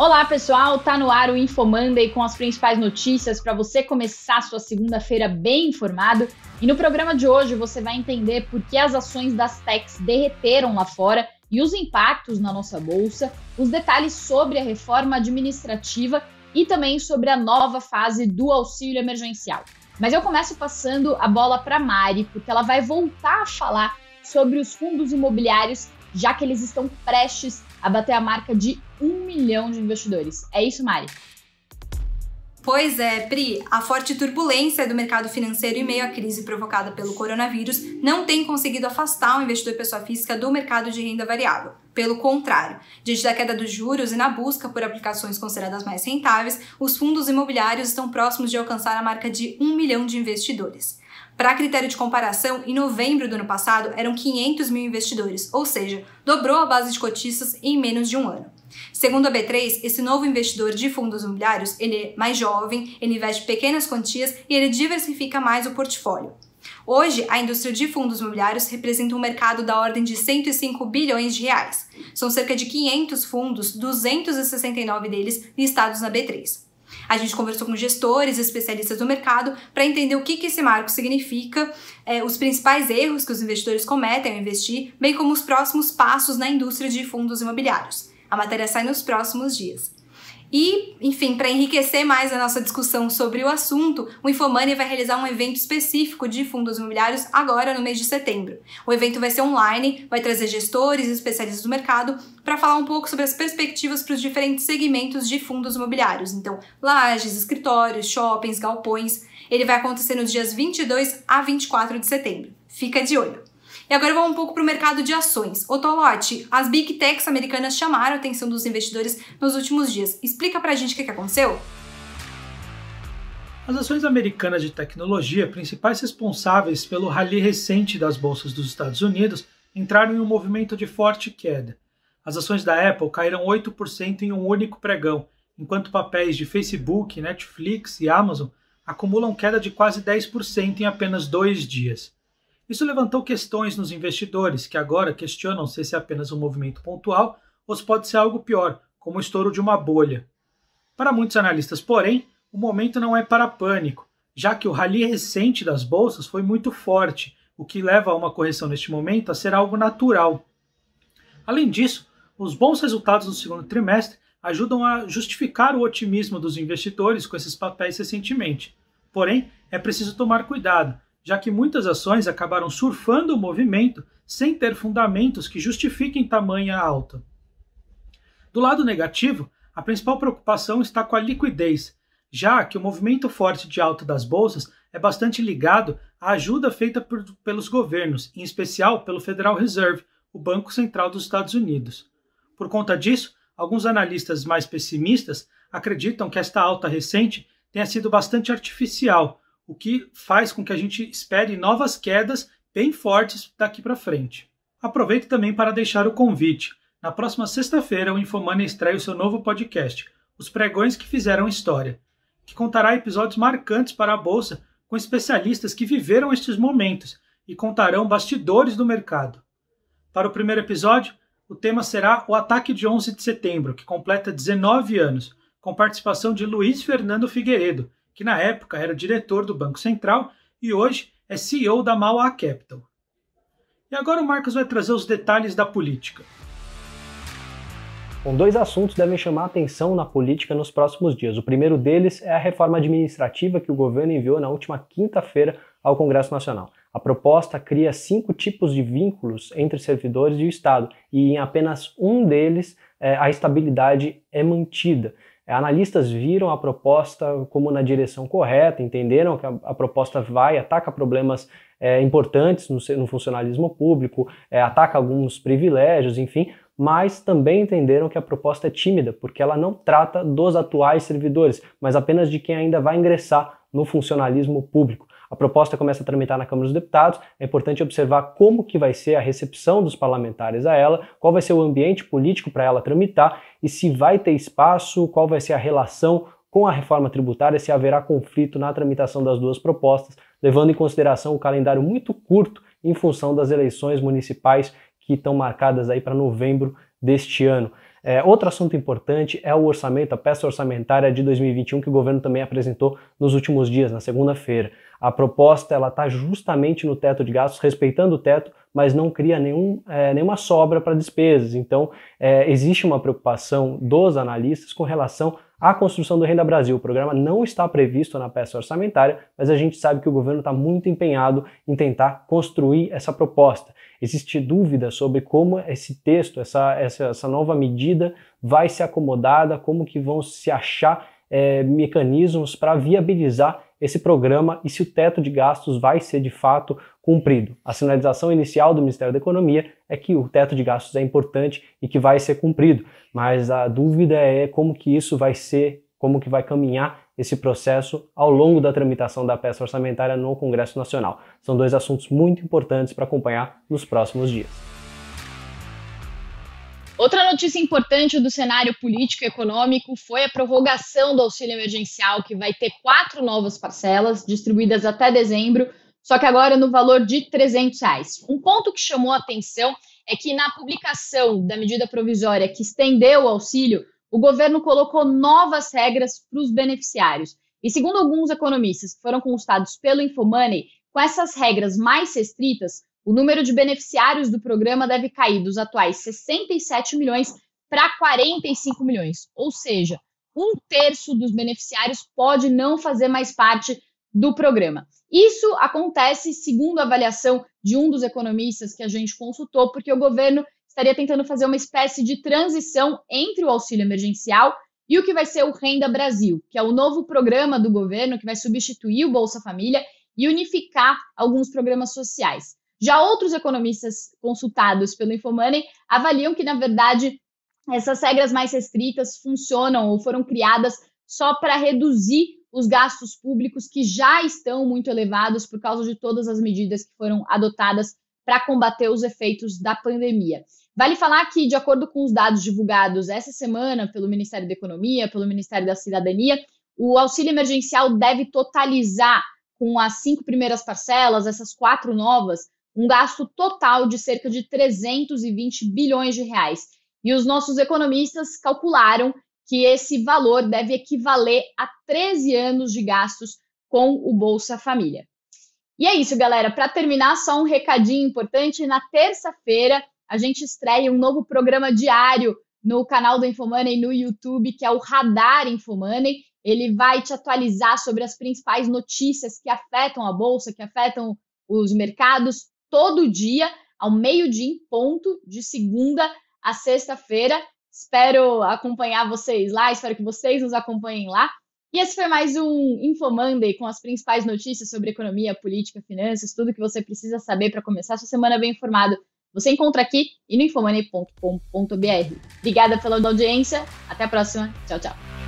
Olá, pessoal! Tá no ar o InfoManda com as principais notícias para você começar sua segunda-feira bem informado. E no programa de hoje você vai entender por que as ações das techs derreteram lá fora e os impactos na nossa bolsa, os detalhes sobre a reforma administrativa e também sobre a nova fase do auxílio emergencial. Mas eu começo passando a bola para Mari, porque ela vai voltar a falar sobre os fundos imobiliários, já que eles estão prestes a bater a marca de um milhão de investidores. É isso, Mari? Pois é, Pri, a forte turbulência do mercado financeiro e meio à crise provocada pelo coronavírus não tem conseguido afastar o investidor pessoa física do mercado de renda variável. Pelo contrário, diante da queda dos juros e na busca por aplicações consideradas mais rentáveis, os fundos imobiliários estão próximos de alcançar a marca de 1 milhão de investidores. Para critério de comparação, em novembro do ano passado eram 500 mil investidores, ou seja, dobrou a base de cotistas em menos de um ano. Segundo a B3, esse novo investidor de fundos imobiliários, ele é mais jovem, ele investe pequenas quantias e ele diversifica mais o portfólio. Hoje, a indústria de fundos imobiliários representa um mercado da ordem de 105 bilhões de reais. São cerca de 500 fundos, 269 deles listados na B3. A gente conversou com gestores, especialistas do mercado, para entender o que, que esse marco significa, é, os principais erros que os investidores cometem ao investir, bem como os próximos passos na indústria de fundos imobiliários. A matéria sai nos próximos dias. E, enfim, para enriquecer mais a nossa discussão sobre o assunto, o Infomoney vai realizar um evento específico de fundos imobiliários agora no mês de setembro. O evento vai ser online, vai trazer gestores e especialistas do mercado para falar um pouco sobre as perspectivas para os diferentes segmentos de fundos imobiliários. Então, lajes, escritórios, shoppings, galpões. Ele vai acontecer nos dias 22 a 24 de setembro. Fica de olho! E agora vamos um pouco para o mercado de ações. Otolote, as big techs americanas chamaram a atenção dos investidores nos últimos dias. Explica para a gente o que, que aconteceu. As ações americanas de tecnologia, principais responsáveis pelo rally recente das bolsas dos Estados Unidos, entraram em um movimento de forte queda. As ações da Apple caíram 8% em um único pregão, enquanto papéis de Facebook, Netflix e Amazon acumulam queda de quase 10% em apenas dois dias. Isso levantou questões nos investidores, que agora questionam se esse é apenas um movimento pontual ou se pode ser algo pior, como o estouro de uma bolha. Para muitos analistas, porém, o momento não é para pânico, já que o rally recente das bolsas foi muito forte, o que leva a uma correção neste momento a ser algo natural. Além disso, os bons resultados do segundo trimestre ajudam a justificar o otimismo dos investidores com esses papéis recentemente. Porém, é preciso tomar cuidado, já que muitas ações acabaram surfando o movimento sem ter fundamentos que justifiquem tamanha alta. Do lado negativo, a principal preocupação está com a liquidez, já que o movimento forte de alta das bolsas é bastante ligado à ajuda feita por, pelos governos, em especial pelo Federal Reserve, o Banco Central dos Estados Unidos. Por conta disso, alguns analistas mais pessimistas acreditam que esta alta recente tenha sido bastante artificial o que faz com que a gente espere novas quedas bem fortes daqui para frente. Aproveito também para deixar o convite. Na próxima sexta-feira, o Infomania estreia o seu novo podcast, Os Pregões que Fizeram História, que contará episódios marcantes para a Bolsa com especialistas que viveram estes momentos e contarão bastidores do mercado. Para o primeiro episódio, o tema será o ataque de 11 de setembro, que completa 19 anos, com participação de Luiz Fernando Figueiredo, que na época era o diretor do Banco Central e hoje é CEO da Mauá Capital. E agora o Marcos vai trazer os detalhes da política. Bom, dois assuntos devem chamar atenção na política nos próximos dias. O primeiro deles é a reforma administrativa que o governo enviou na última quinta-feira ao Congresso Nacional. A proposta cria cinco tipos de vínculos entre servidores e o Estado, e em apenas um deles eh, a estabilidade é mantida. É, analistas viram a proposta como na direção correta, entenderam que a, a proposta vai, ataca problemas é, importantes no, no, funcionalismo público, é, ataca alguns privilégios, enfim, mas também entenderam que a proposta é tímida, porque ela não trata dos atuais servidores, mas apenas de quem ainda vai ingressar no funcionalismo público. A proposta começa a tramitar na Câmara dos Deputados. É importante observar como que vai ser a recepção dos parlamentares a ela, qual vai ser o ambiente político para ela tramitar e se vai ter espaço, qual vai ser a relação com a reforma tributária, se haverá conflito na tramitação das duas propostas, levando em consideração o calendário muito curto em função das eleições municipais que estão marcadas aí para novembro deste ano. É, outro assunto importante é o orçamento, a peça orçamentária de 2021 que o governo também apresentou nos últimos dias, na segunda-feira. A proposta ela está justamente no teto de gastos, respeitando o teto, mas não cria nenhum, é, nenhuma sobra para despesas. Então, é, existe uma preocupação dos analistas com relação à construção do Renda Brasil. O programa não está previsto na peça orçamentária, mas a gente sabe que o governo está muito empenhado em tentar construir essa proposta. Existe dúvida sobre como esse texto, essa, essa, essa nova medida vai ser acomodada, como que vão se achar é, mecanismos para viabilizar esse programa e se o teto de gastos vai ser de fato cumprido. A sinalização inicial do Ministério da Economia é que o teto de gastos é importante e que vai ser cumprido, mas a dúvida é como que isso vai ser, como que vai caminhar esse processo ao longo da tramitação da peça orçamentária no Congresso Nacional. São dois assuntos muito importantes para acompanhar nos próximos dias. Outra notícia importante do cenário político e econômico foi a prorrogação do auxílio emergencial, que vai ter quatro novas parcelas, distribuídas até dezembro, só que agora no valor de R$ 300. Reais. Um ponto que chamou a atenção é que na publicação da medida provisória que estendeu o auxílio, o governo colocou novas regras para os beneficiários. E segundo alguns economistas que foram consultados pelo Infomoney, com essas regras mais restritas, o número de beneficiários do programa deve cair dos atuais 67 milhões para 45 milhões, ou seja, um terço dos beneficiários pode não fazer mais parte do programa. Isso acontece segundo a avaliação de um dos economistas que a gente consultou, porque o governo estaria tentando fazer uma espécie de transição entre o auxílio emergencial e o que vai ser o Renda Brasil, que é o novo programa do governo que vai substituir o Bolsa Família e unificar alguns programas sociais. Já outros economistas consultados pelo Infomoney avaliam que, na verdade, essas regras mais restritas funcionam ou foram criadas só para reduzir os gastos públicos que já estão muito elevados por causa de todas as medidas que foram adotadas para combater os efeitos da pandemia. Vale falar que, de acordo com os dados divulgados essa semana pelo Ministério da Economia, pelo Ministério da Cidadania, o auxílio emergencial deve totalizar, com as cinco primeiras parcelas, essas quatro novas, um gasto total de cerca de 320 bilhões de reais. E os nossos economistas calcularam que esse valor deve equivaler a 13 anos de gastos com o Bolsa Família. E é isso, galera. Para terminar, só um recadinho importante. Na terça-feira, a gente estreia um novo programa diário no canal do Infomoney no YouTube, que é o Radar Infomoney. Ele vai te atualizar sobre as principais notícias que afetam a bolsa, que afetam os mercados, todo dia, ao meio-dia em ponto, de segunda a sexta-feira. Espero acompanhar vocês lá, espero que vocês nos acompanhem lá. E esse foi mais um InfoMonday com as principais notícias sobre economia, política, finanças, tudo que você precisa saber para começar sua semana bem informado. Você encontra aqui e no infomoney.com.br. Obrigada pela audiência, até a próxima, tchau, tchau.